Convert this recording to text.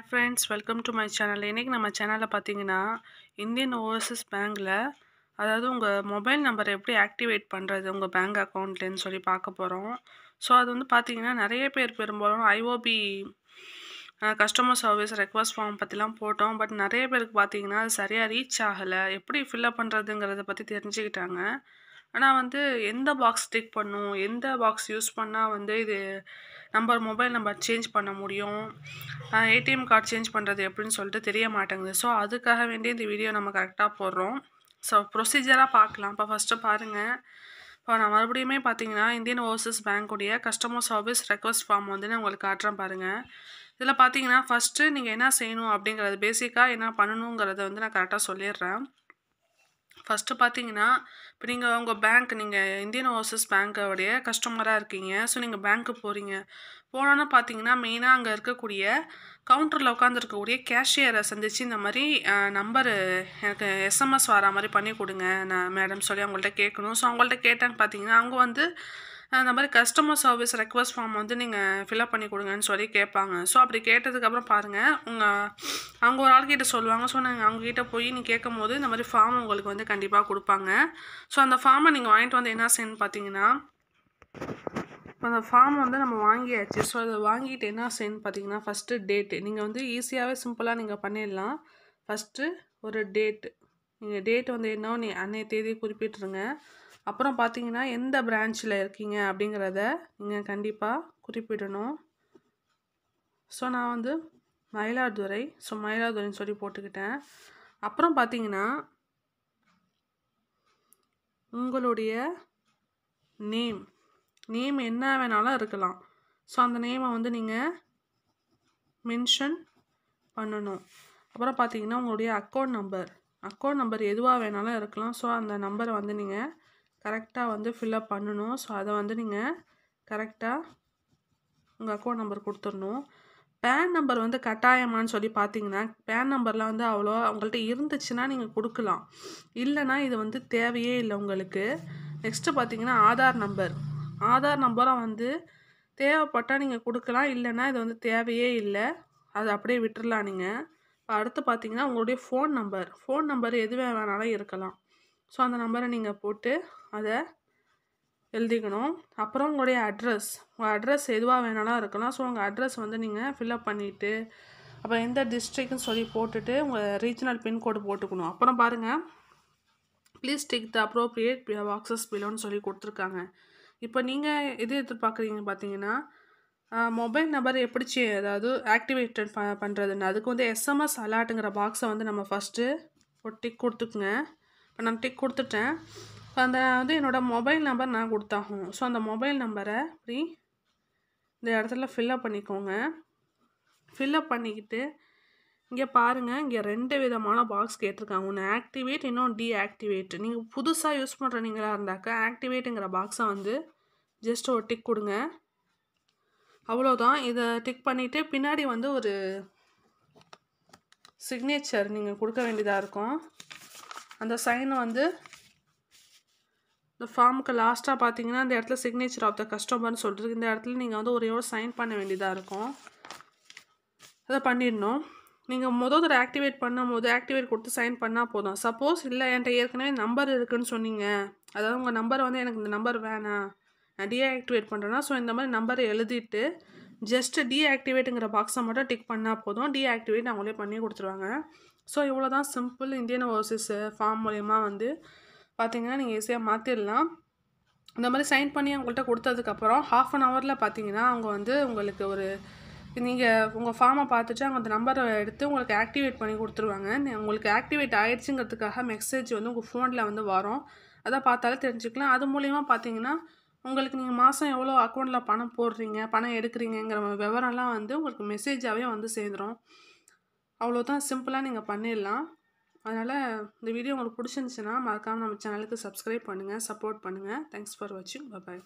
hi friends welcome to my channel இன்றைக்கி நம்ம சேனலில் பார்த்தீங்கன்னா இந்தியன் ஓவர்சீஸ் பேங்கில் அதாவது உங்கள் மொபைல் நம்பரை எப்படி ஆக்டிவேட் பண்ணுறது உங்கள் பேங்க் அக்கௌண்ட்லேன்னு சொல்லி பார்க்க போகிறோம் ஸோ அது வந்து பார்த்தீங்கன்னா நிறைய பேர் பெரும்பாலும் IOB customer service request form பற்றிலாம் போட்டோம் பட் நிறைய பேருக்கு பார்த்தீங்கன்னா அது சரியாக ரீச் ஆகலை எப்படி ஃபில்அப் பண்ணுறதுங்கிறத பற்றி தெரிஞ்சுக்கிட்டாங்க ஆனால் வந்து எந்த பாக்ஸ் டிக் பண்ணும் எந்த பாக்ஸ் யூஸ் பண்ணால் வந்து இது நம்பர் மொபைல் நம்பர் சேஞ்ச் பண்ண முடியும் ஏடிஎம் கார்டு சேஞ்ச் பண்ணுறது எப்படின்னு சொல்லிட்டு தெரிய மாட்டேங்குது ஸோ அதுக்காக வேண்டிய இந்த வீடியோ நம்ம கரெக்டாக போடுறோம் ஸோ ப்ரொசீஜராக பார்க்கலாம் இப்போ ஃபஸ்ட்டு பாருங்கள் இப்போ நான் மறுபடியுமே பார்த்தீங்கன்னா இந்தியன் ஓவர்சீஸ் பேங்க்குடைய கஸ்டமர் சர்வீஸ் ரெக்வஸ்ட் ஃபார்ம் வந்து நான் உங்களுக்கு காட்டுறேன் பாருங்கள் இதில் பார்த்தீங்கன்னா ஃபஸ்ட்டு நீங்கள் என்ன செய்யணும் அப்படிங்கிறது பேசிக்காக என்ன பண்ணணுங்கிறத வந்து நான் கரெக்டாக சொல்லிடுறேன் ஃபஸ்ட்டு பார்த்தீங்கன்னா இப்போ நீங்கள் உங்கள் பேங்க் நீங்கள் இந்தியன் ஓவர்சீஸ் பேங்க்கோடைய கஸ்டமராக இருக்கீங்க ஸோ நீங்கள் பேங்க்கு போகிறீங்க போனோன்னு பார்த்தீங்கன்னா மெயினாக அங்கே இருக்கக்கூடிய கவுண்டரில் உட்காந்துருக்கக்கூடிய கேஷியரை சந்தித்து இந்த மாதிரி நம்பரு எனக்கு எஸ்எம்எஸ் வர மாதிரி பண்ணி கொடுங்க நான் மேடம் சொல்லி அவங்கள்ட்ட கேட்கணும் ஸோ அவங்கள்ட்ட கேட்டேன்னு பார்த்தீங்கன்னா அவங்க வந்து அந்த மாதிரி கஸ்டமர் சர்வீஸ் ரெக்வஸ்ட் ஃபார்ம் வந்து நீங்கள் ஃபில்அப் பண்ணி கொடுங்கன்னு சொல்லி கேட்பாங்க ஸோ அப்படி கேட்டதுக்கப்புறம் பாருங்கள் உங்கள் அவங்க ஒரு ஆள்கிட்ட சொல்லுவாங்க ஸோ நாங்கள் அவங்கக்கிட்ட போய் நீ கேட்கும் போது இந்த மாதிரி ஃபார்ம் உங்களுக்கு வந்து கண்டிப்பாக கொடுப்பாங்க ஸோ அந்த ஃபார்மை நீங்கள் வாங்கிட்டு வந்து என்ன செய்யணும்னு பார்த்தீங்கன்னா அந்த ஃபார்ம் வந்து நம்ம வாங்கியாச்சு ஸோ அதை வாங்கிட்டு என்ன செய்யணும்னு பார்த்தீங்கன்னா ஃபஸ்ட்டு டேட்டு நீங்கள் வந்து ஈஸியாகவே சிம்பிளாக நீங்கள் பண்ணிடலாம் ஃபஸ்ட்டு ஒரு டேட்டு நீங்கள் டேட் வந்து என்னோ நீ அன்னைய தேதி குறிப்பிட்டுருங்க அப்புறம் பார்த்தீங்கன்னா எந்த பிரான்ச்சில் இருக்கீங்க அப்படிங்கிறத நீங்கள் கண்டிப்பாக குறிப்பிடணும் ஸோ நான் வந்து மயிலாடுதுறை ஸோ மயிலாடுதுறைன்னு சொல்லி போட்டுக்கிட்டேன் அப்புறம் பார்த்தீங்கன்னா உங்களுடைய நேம் நேம் என்ன வேணாலும் இருக்கலாம் ஸோ அந்த நேமை வந்து நீங்கள் மென்ஷன் பண்ணணும் அப்புறம் பார்த்தீங்கன்னா உங்களுடைய அக்கௌண்ட் நம்பர் அக்கௌண்ட் நம்பர் எதுவாக வேணாலும் இருக்கலாம் ஸோ அந்த நம்பரை வந்து நீங்கள் கரெக்டாக வந்து ஃபில்அப் பண்ணணும் ஸோ அதை வந்து நீங்கள் கரெக்டாக உங்கள் அக்கௌண்ட் நம்பர் கொடுத்துடணும் பேன் நம்பர் வந்து கட்டாயமானு சொல்லி பார்த்தீங்கன்னா பேன் நம்பர்லாம் வந்து அவ்வளோ அவங்கள்ட்ட இருந்துச்சுன்னா நீங்கள் கொடுக்கலாம் இல்லைனா இது வந்து தேவையே இல்லை உங்களுக்கு நெக்ஸ்ட்டு பார்த்தீங்கன்னா ஆதார் நம்பர் ஆதார் நம்பரும் வந்து தேவைப்பட்டால் நீங்கள் கொடுக்கலாம் இல்லைனா இது வந்து தேவையே இல்லை அது அப்படியே விட்டுடலாம் நீங்கள் இப்போ அடுத்து பார்த்தீங்கன்னா உங்களுடைய ஃபோன் நம்பர் ஃபோன் நம்பர் எது வேணாலும் இருக்கலாம் ஸோ அந்த நம்பரை நீங்கள் போட்டு அதை எழுதிக்கணும் அப்புறம் உங்களுடைய அட்ரஸ் உங்கள் அட்ரஸ் எதுவாக வேணாலும் இருக்கலாம் ஸோ உங்கள் அட்ரஸ் வந்து நீங்கள் ஃபில்அப் பண்ணிவிட்டு அப்புறம் எந்த டிஸ்ட்ரிக்ட்னு சொல்லி போட்டுட்டு உங்கள் ரீஜனல் பின்கோடு போட்டுக்கணும் அப்புறம் பாருங்கள் please take the appropriate boxes பிலோன்னு சொல்லி கொடுத்துருக்காங்க இப்போ நீங்கள் எது எதிர்பார்க்குறீங்க பார்த்தீங்கன்னா மொபைல் நம்பர் எப்படி அதாவது ஆக்டிவேட்டட் ப பண்ணுறதுன்னு அதுக்கு வந்து எஸ்எம்எஸ் அலாட்டுங்கிற பாக்ஸை வந்து நம்ம ஃபஸ்ட்டு ஒட்டி கொடுத்துக்குங்க இப்போ நான் டிக் கொடுத்துட்டேன் அந்த வந்து என்னோடய மொபைல் நம்பர் நான் கொடுத்தாகும் ஸோ அந்த மொபைல் நம்பரை இப்படி இந்த இடத்துல ஃபில்லப் பண்ணிக்கோங்க ஃபில்லப் பண்ணிக்கிட்டு இங்கே பாருங்கள் இங்கே ரெண்டு விதமான பாக்ஸ் கேட்டிருக்காங்க ஒன்று ஆக்டிவேட் இன்னும் டீஆக்டிவேட் நீங்கள் புதுசாக யூஸ் பண்ணுற நீங்களாக இருந்தாக்கா ஆக்டிவேட்டுங்கிற பாக்ஸை வந்து ஜஸ்ட் ஒரு டிக் கொடுங்க அவ்வளோதான் இதை டிக் பண்ணிவிட்டு பின்னாடி வந்து ஒரு சிக்னேச்சர் நீங்கள் கொடுக்க வேண்டியதாக இருக்கும் அந்த சைனை வந்து இந்த ஃபார்முக்கு லாஸ்ட்டாக பார்த்தீங்கன்னா அந்த இடத்துல சிக்னேச்சர் ஆஃப் த கஸ்டமர்னு சொல்லிட்டு இந்த இடத்துல நீங்கள் வந்து ஒரே ஒரு சைன் பண்ண வேண்டியதாக இருக்கும் அதை பண்ணிடணும் நீங்கள் மொதல் ஆக்டிவேட் பண்ணும் போது ஆக்டிவேட் கொடுத்து சைன் பண்ணால் போதும் சப்போஸ் இல்லை என்கிட்ட ஏற்கனவே நம்பர் இருக்குதுன்னு சொன்னீங்க அதாவது உங்கள் நம்பர் வந்து எனக்கு இந்த நம்பர் வேணாம் நான் டீஆக்டிவேட் பண்ணுறேன்னா ஸோ இந்த மாதிரி நம்பரை எழுதிட்டு ஜஸ்ட்டு டீஆக்டிவேட்டுங்கிற பாக்ஸை மட்டும் டிக் பண்ணால் போதும் டீஆக்டிவேட் அவங்களே பண்ணி கொடுத்துருவாங்க ஸோ இவ்வளோ தான் சிம்பிள் இந்தியன் ஓவர்சீஸ் ஃபார்ம் மூலயமா வந்து பார்த்திங்கன்னா நீங்கள் ஈஸியாக மாற்றிடலாம் இந்த மாதிரி சைன் பண்ணி அவங்கள்ட்ட கொடுத்ததுக்கப்புறம் ஹாஃப் அன் ஹவரில் பார்த்தீங்கன்னா அவங்க வந்து உங்களுக்கு ஒரு நீங்கள் உங்கள் ஃபார்மை பார்த்துட்டு அவங்க அந்த நம்பரை எடுத்து உங்களுக்கு ஆக்டிவேட் பண்ணி கொடுத்துருவாங்க உங்களுக்கு ஆக்டிவேட் ஆகிடுச்சுங்கிறதுக்காக மெசேஜ் வந்து உங்கள் ஃபோனில் வந்து வரும் அதை பார்த்தாலே தெரிஞ்சுக்கலாம் அது மூலிமா பார்த்தீங்கன்னா உங்களுக்கு நீங்கள் மாதம் எவ்வளோ அக்கௌண்ட்டில் பணம் போடுறீங்க பணம் எடுக்கிறீங்கிற விவரம்லாம் வந்து உங்களுக்கு மெசேஜாகவே வந்து சேர்ந்துடும் அவ்வளோதான் சிம்பிளாக நீங்கள் பண்ணிடலாம் அதனால் இந்த வீடியோ உங்களுக்கு பிடிச்சிருந்துச்சின்னா மறக்காமல் நம்ம சேனலுக்கு சப்ஸ்கிரைப் பண்ணுங்கள் சப்போர்ட் பண்ணுங்கள் தேங்க்ஸ் ஃபார் வாட்சிங் பாய்